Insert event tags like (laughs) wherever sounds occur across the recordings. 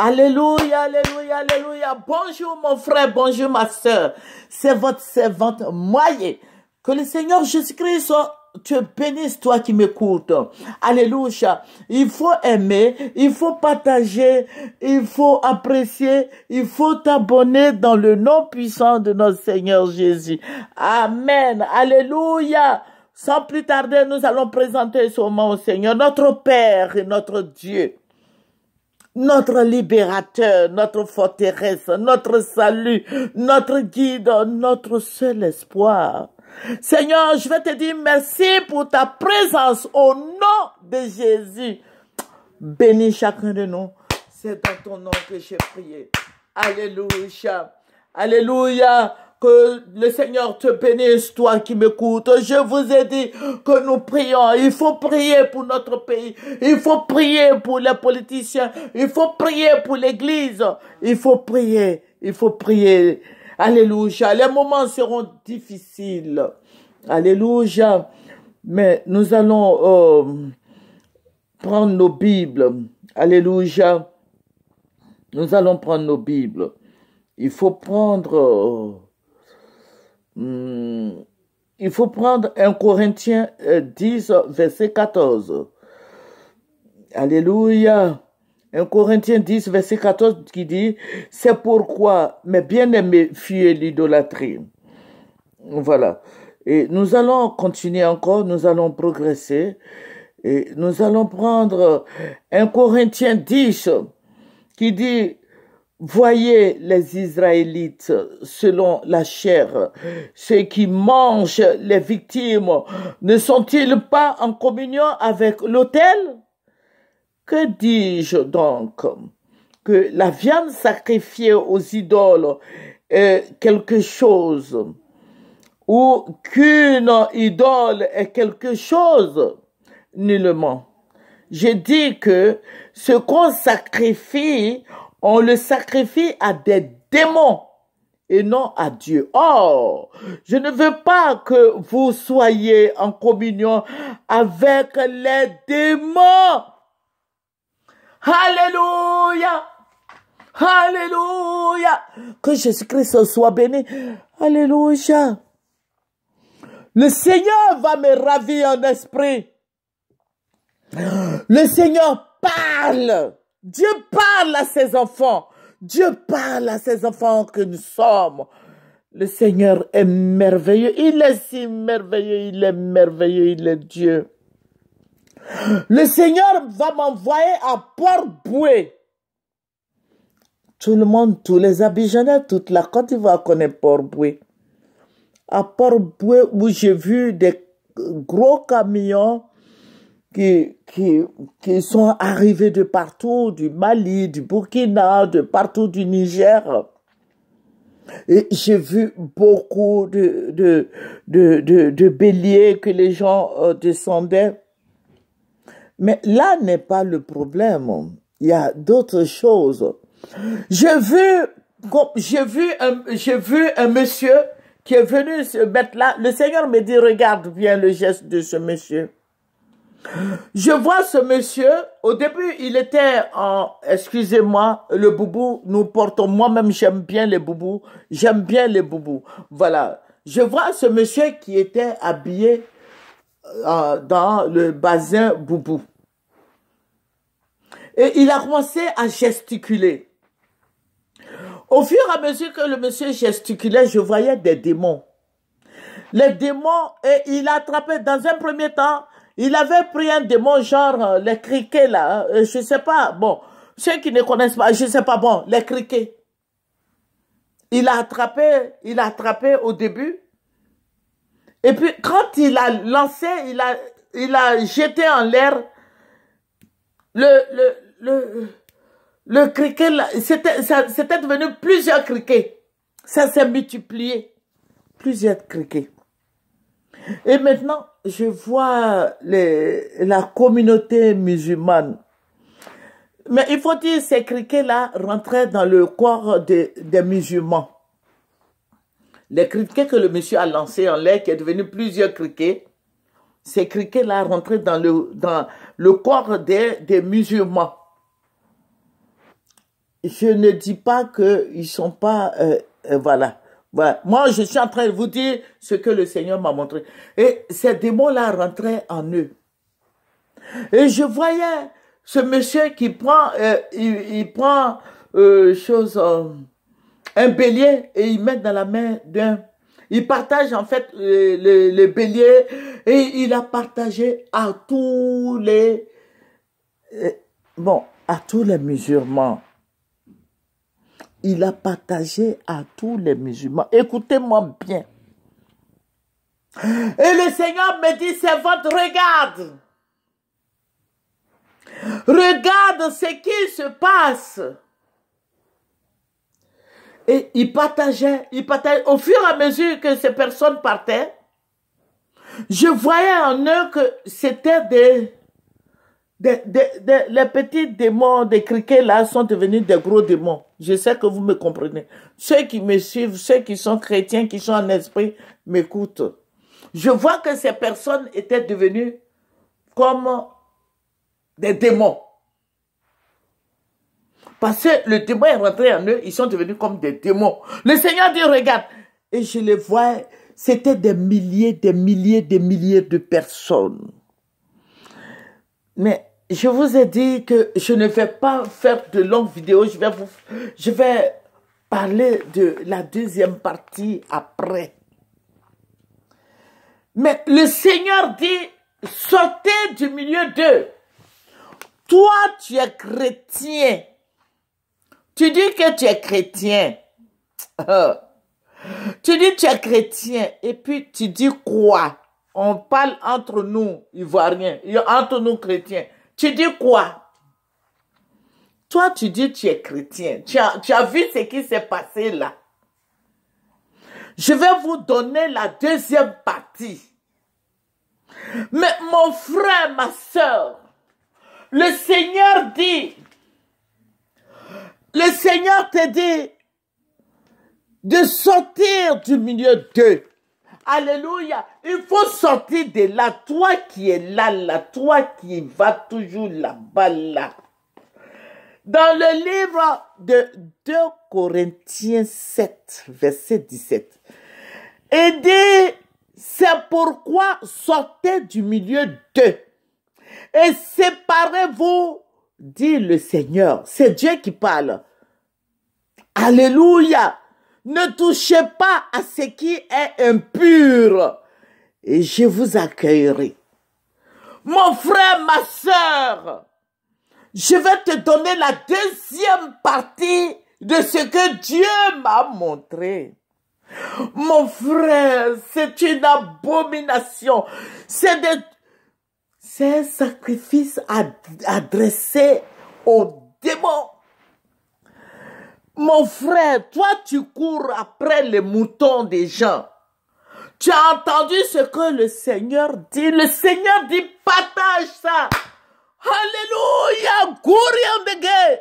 Alléluia, alléluia, alléluia. Bonjour mon frère, bonjour ma soeur. C'est votre servante moyenne. Que le Seigneur Jésus-Christ te bénisse, toi qui m'écoute. Alléluia. Il faut aimer, il faut partager, il faut apprécier, il faut t'abonner dans le nom puissant de notre Seigneur Jésus. Amen. Alléluia. Sans plus tarder, nous allons présenter ce moment au Seigneur, notre Père et notre Dieu notre libérateur, notre forteresse, notre salut, notre guide, notre seul espoir. Seigneur, je vais te dire merci pour ta présence au nom de Jésus. Bénis chacun de nous. C'est dans ton nom que j'ai prié. Alléluia. Alléluia. Que le Seigneur te bénisse, toi qui m'écoutes. Je vous ai dit que nous prions. Il faut prier pour notre pays. Il faut prier pour les politiciens. Il faut prier pour l'Église. Il faut prier. Il faut prier. Alléluia. Les moments seront difficiles. Alléluia. Mais nous allons euh, prendre nos Bibles. Alléluia. Nous allons prendre nos Bibles. Il faut prendre euh, Hmm, il faut prendre 1 Corinthiens 10, euh, verset 14. Alléluia. 1 Corinthiens 10, verset 14 qui dit, c'est pourquoi, mes bien-aimés, fuyez l'idolâtrie. Voilà. Et nous allons continuer encore, nous allons progresser. Et nous allons prendre 1 Corinthiens 10 qui dit, Voyez les Israélites selon la chair. Ceux qui mangent les victimes ne sont-ils pas en communion avec l'autel Que dis-je donc Que la viande sacrifiée aux idoles est quelque chose ou qu'une idole est quelque chose Nullement. Je dis que ce qu'on sacrifie on le sacrifie à des démons et non à Dieu. oh, je ne veux pas que vous soyez en communion avec les démons. Alléluia. Alléluia. Que Jésus-Christ soit béni. Alléluia. Le Seigneur va me ravir en esprit. Le Seigneur parle. Dieu parle à ses enfants. Dieu parle à ses enfants que nous sommes. Le Seigneur est merveilleux. Il est si merveilleux. Il est merveilleux. Il est Dieu. Le Seigneur va m'envoyer à Port-Boué. Tout le monde, tous les Abidjanais, toute la Côte d'Ivoire connaît Port-Boué. À Port-Boué, où j'ai vu des gros camions qui, qui, qui sont arrivés de partout, du Mali, du Burkina, de partout du Niger. Et j'ai vu beaucoup de, de, de, de, béliers que les gens euh, descendaient. Mais là n'est pas le problème. Il y a d'autres choses. J'ai vu, j'ai vu, j'ai vu un monsieur qui est venu se mettre là. Le Seigneur me dit, regarde bien le geste de ce monsieur. Je vois ce monsieur, au début, il était en, excusez-moi, le boubou, nous portons, moi-même, j'aime bien les boubous, j'aime bien les boubous. Voilà. Je vois ce monsieur qui était habillé euh, dans le bassin boubou. Et il a commencé à gesticuler. Au fur et à mesure que le monsieur gesticulait, je voyais des démons. Les démons, et il attrapait dans un premier temps, il avait pris un démon genre euh, les criquets là, hein. euh, je sais pas, bon, ceux qui ne connaissent pas, je sais pas, bon, les criquets. Il a attrapé, il a attrapé au début. Et puis quand il a lancé, il a, il a jeté en l'air le, le, criquet là, c'était, c'était devenu plusieurs criquets. Ça s'est multiplié. Plusieurs criquets. Et maintenant, je vois la communauté musulmane. Mais il faut dire, ces criquets-là rentraient dans le corps des musulmans. Les criquets que le monsieur a lancés en l'air, qui est devenu plusieurs criquets, ces criquets-là rentraient dans le, dans le corps des, des musulmans. Je ne dis pas qu'ils ne sont pas... Euh, euh, voilà. Moi, je suis en train de vous dire ce que le Seigneur m'a montré. Et ces démons-là rentraient en eux. Et je voyais ce monsieur qui prend, euh, il, prend euh, chose, euh, un bélier et il met dans la main d'un. Il partage en fait le, le, bélier et il a partagé à tous les, bon, à tous les musulmans il a partagé à tous les musulmans. Écoutez-moi bien. Et le Seigneur me dit, servante, regarde. Regarde ce qui se passe. Et il partageait, il partageait. Au fur et à mesure que ces personnes partaient, je voyais en eux que c'était des les petits démons des criquets là sont devenus des gros démons. Je sais que vous me comprenez. Ceux qui me suivent, ceux qui sont chrétiens, qui sont en esprit, m'écoutent. Je vois que ces personnes étaient devenues comme des démons. Parce que le démon est rentré en eux, ils sont devenus comme des démons. Le Seigneur dit, regarde. Et je les vois, c'était des milliers, des milliers, des milliers de personnes. Mais je vous ai dit que je ne vais pas faire de longues vidéos. Je vais, je vais parler de la deuxième partie après. Mais le Seigneur dit, sortez du milieu d'eux. Toi, tu es chrétien. Tu dis que tu es chrétien. (laughs) tu dis que tu es chrétien. Et puis, tu dis quoi On parle entre nous, Ivoiriens, entre nous, chrétiens. Tu dis quoi Toi, tu dis tu es chrétien. Tu as, tu as vu ce qui s'est passé là. Je vais vous donner la deuxième partie. Mais mon frère, ma soeur, le Seigneur dit, le Seigneur te dit de sortir du milieu d'eux. Alléluia. Il faut sortir de là. Toi qui es là, là. Toi qui vas toujours là-bas, là. Dans le livre de 2 Corinthiens 7, verset 17. Et dit, c'est pourquoi sortez du milieu d'eux et séparez-vous, dit le Seigneur. C'est Dieu qui parle. Alléluia. Ne touchez pas à ce qui est impur et je vous accueillerai. Mon frère, ma sœur, je vais te donner la deuxième partie de ce que Dieu m'a montré. Mon frère, c'est une abomination. C'est de... un sacrifice adressé au démon. Mon frère, toi tu cours après les moutons des gens. Tu as entendu ce que le Seigneur dit. Le Seigneur dit, partage ça. Alléluia. Gouriam bege.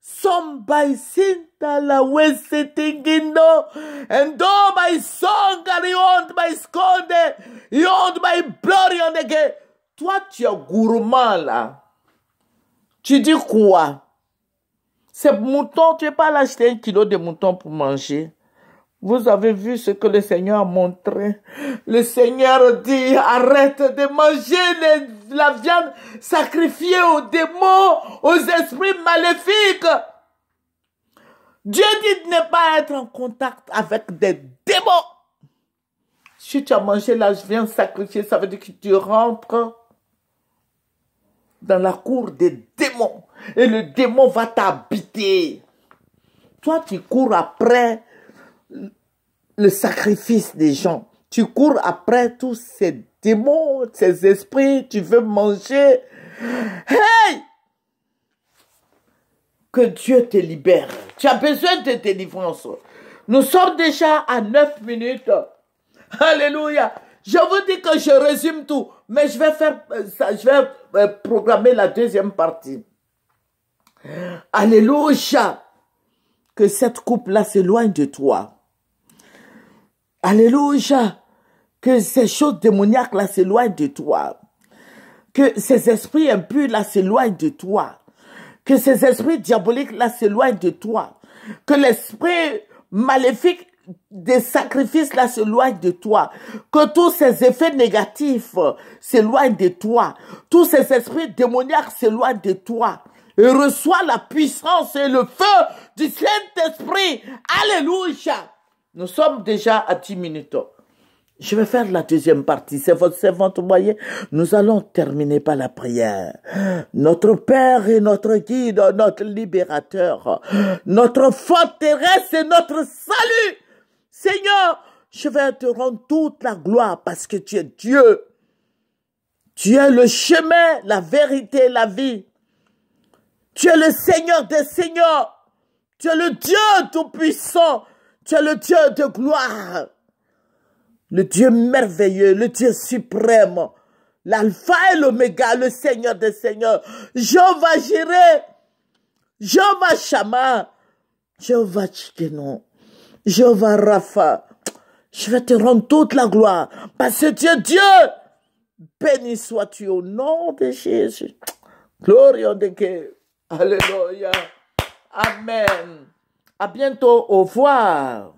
Sombaisinta la wesetingindo. Endo Endo my song and by sconde. Yond by glory on Toi, tu es gourmand là. Tu dis quoi? Ces moutons, tu n'es pas allé acheter un kilo de moutons pour manger. Vous avez vu ce que le Seigneur a montré. Le Seigneur dit, arrête de manger les, la viande sacrifiée aux démons, aux esprits maléfiques. Dieu dit de ne pas être en contact avec des démons. Si tu as mangé la viande sacrifiée, ça veut dire que tu rentres dans la cour des démons et le démon va t'habiter. Toi, tu cours après le sacrifice des gens. Tu cours après tous ces démons, ces esprits, tu veux manger. Hey! Que Dieu te libère. Tu as besoin de délivrance. Nous sommes déjà à 9 minutes. Alléluia. Je vous dis que je résume tout, mais je vais faire, euh, je vais euh, programmer la deuxième partie. Alléluia. Que cette coupe-là s'éloigne de toi. Alléluia. Que ces choses démoniaques-là s'éloignent de toi. Que ces esprits impurs-là s'éloignent de toi. Que ces esprits diaboliques-là s'éloignent de toi. Que l'esprit maléfique des sacrifices là s'éloigne de toi, que tous ces effets négatifs s'éloignent de toi, tous ces esprits démoniaques s'éloignent de toi, et reçois la puissance et le feu du Saint-Esprit. Alléluia. Nous sommes déjà à 10 minutes. Je vais faire la deuxième partie. C'est votre servante, vous Nous allons terminer par la prière. Notre Père est notre guide, notre libérateur, notre forteresse et notre salut. Seigneur, je vais te rendre toute la gloire parce que tu es Dieu. Tu es le chemin, la vérité, la vie. Tu es le Seigneur des Seigneurs. Tu es le Dieu Tout-Puissant. Tu es le Dieu de gloire. Le Dieu merveilleux, le Dieu suprême. L'alpha et l'oméga, le Seigneur des Seigneurs. Jehovah Je Jehovah Shama. Jehovah Je Jehovah Rapha. Je vais te rendre toute la gloire. Parce que tu es Dieu. Béni sois-tu au nom de Jésus. Gloria de Dieu. Alléluia. Amen. À bientôt. Au revoir.